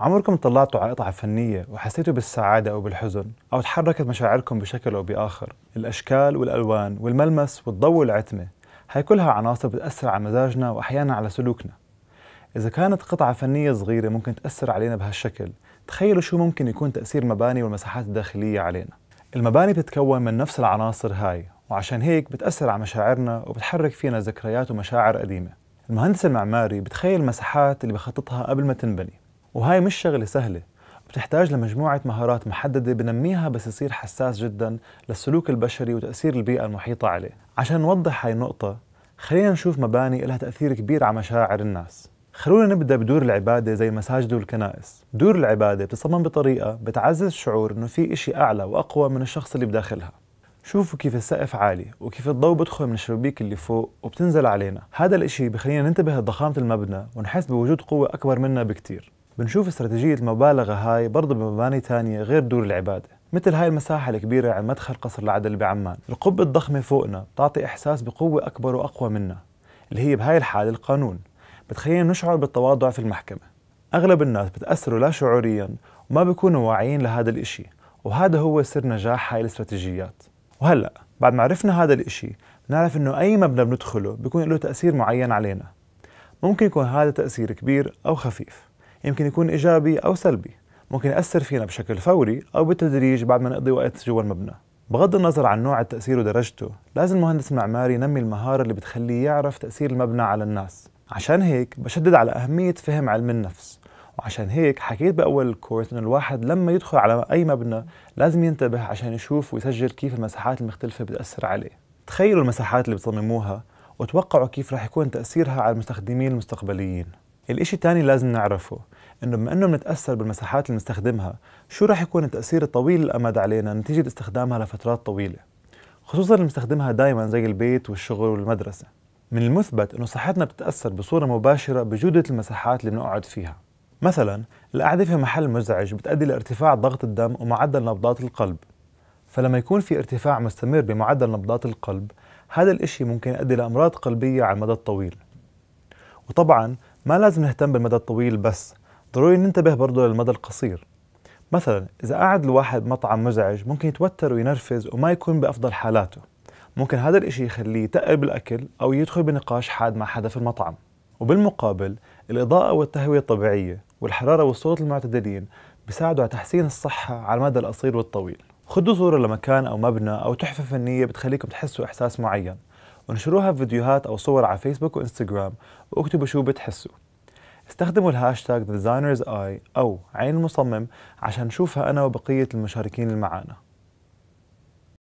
عمركم طلعتوا على قطعة فنية وحسيتوا بالسعادة أو بالحزن أو تحركت مشاعركم بشكل أو بآخر الأشكال والألوان والملمس والضوء والعتمة هاي كلها عناصر بتأثر على مزاجنا وأحيانا على سلوكنا إذا كانت قطعة فنية صغيرة ممكن تأثر علينا بهالشكل تخيلوا شو ممكن يكون تأثير مباني والمساحات الداخلية علينا المباني بتتكون من نفس العناصر هاي وعشان هيك بتأثر على مشاعرنا وبتحرك فينا ذكريات ومشاعر قديمة المهندس المعماري بتخيل المساحات اللي بخططها قبل ما تنبني وهاي مش شغلة سهلة بتحتاج لمجموعة مهارات محددة بنميها بس يصير حساس جدا للسلوك البشري وتأثير البيئة المحيطة عليه عشان نوضح هاي النقطة خلينا نشوف مباني لها تأثير كبير على مشاعر الناس خلونا نبدأ بدور العبادة زي المساجد والكنائس دور العبادة بتصمم بطريقة بتعزز الشعور إنه في إشي أعلى وأقوى من الشخص اللي بداخلها شوفوا كيف السقف عالي وكيف الضوء بدخل من الشبابيك اللي فوق وبتنزل علينا هذا الإشي بخلينا ننتبه لضخامة المبنى ونحس بوجود قوة أكبر منا بكتير بنشوف استراتيجية المبالغة هاي برضه بمباني تانية غير دور العبادة مثل هاي المساحة الكبيرة عند مدخل قصر العدل بعمان القبة الضخمة فوقنا بتعطي إحساس بقوة أكبر وأقوى منا اللي هي بهاي الحالة القانون بتخلينا نشعر بالتواضع في المحكمة أغلب الناس بتأثروا لا شعوريا وما بيكونوا واعيين لهذا الإشي وهذا هو سر نجاح هاي الاستراتيجيات وهلأ بعد ما عرفنا هذا الإشي بنعرف إنه أي مبنى بندخله بيكون له تأثير معين علينا ممكن يكون هذا تأثير كبير أو خفيف يمكن يكون إيجابي أو سلبي ممكن يأثر فينا بشكل فوري أو بالتدريج بعد ما نقضي وقت جوا المبنى بغض النظر عن نوع التأثير ودرجته لازم مهندس معماري ينمي المهارة اللي بتخليه يعرف تأثير المبنى على الناس عشان هيك بشدد على أهمية فهم علم النفس وعشان هيك حكيت بأول الكورس إنه الواحد لما يدخل على أي مبنى لازم ينتبه عشان يشوف ويسجل كيف المساحات المختلفة بتأثر عليه تخيلوا المساحات اللي بتصمموها وتوقعوا كيف راح يكون تأثيرها على المستخدمين المستقبليين الإشي الثاني لازم نعرفه انه بما انه بنتاثر بالمساحات اللي بنستخدمها شو راح يكون التاثير الطويل الامد علينا نتيجه استخدامها لفترات طويله خصوصا اللي بنستخدمها دائما زي البيت والشغل والمدرسه من المثبت انه صحتنا بتتاثر بصوره مباشره بجوده المساحات اللي بنقعد فيها مثلا القعده في محل مزعج بتؤدي لارتفاع ضغط الدم ومعدل نبضات القلب فلما يكون في ارتفاع مستمر بمعدل نبضات القلب هذا الاشي ممكن يؤدي لامراض قلبيه على المدى الطويل وطبعا ما لازم نهتم بالمدى الطويل بس ضروري ننتبه برضه للمدى القصير مثلا إذا قعد الواحد مطعم مزعج ممكن يتوتر وينرفز وما يكون بأفضل حالاته ممكن هذا الإشي يخليه يتقرب الأكل أو يدخل بنقاش حاد مع حدا في المطعم وبالمقابل الإضاءة والتهوية الطبيعية والحرارة والصوت المعتدلين بيساعدوا على تحسين الصحة على المدى القصير والطويل خدوا صورة لمكان أو مبنى أو تحفة فنية بتخليكم تحسوا إحساس معين ونشروها في فيديوهات أو صور على فيسبوك وإنستغرام واكتبوا شو بتحسوا استخدموا الهاشتاج Designer's Eye أو عين المصمم عشان نشوفها أنا وبقية المشاركين اللي معانا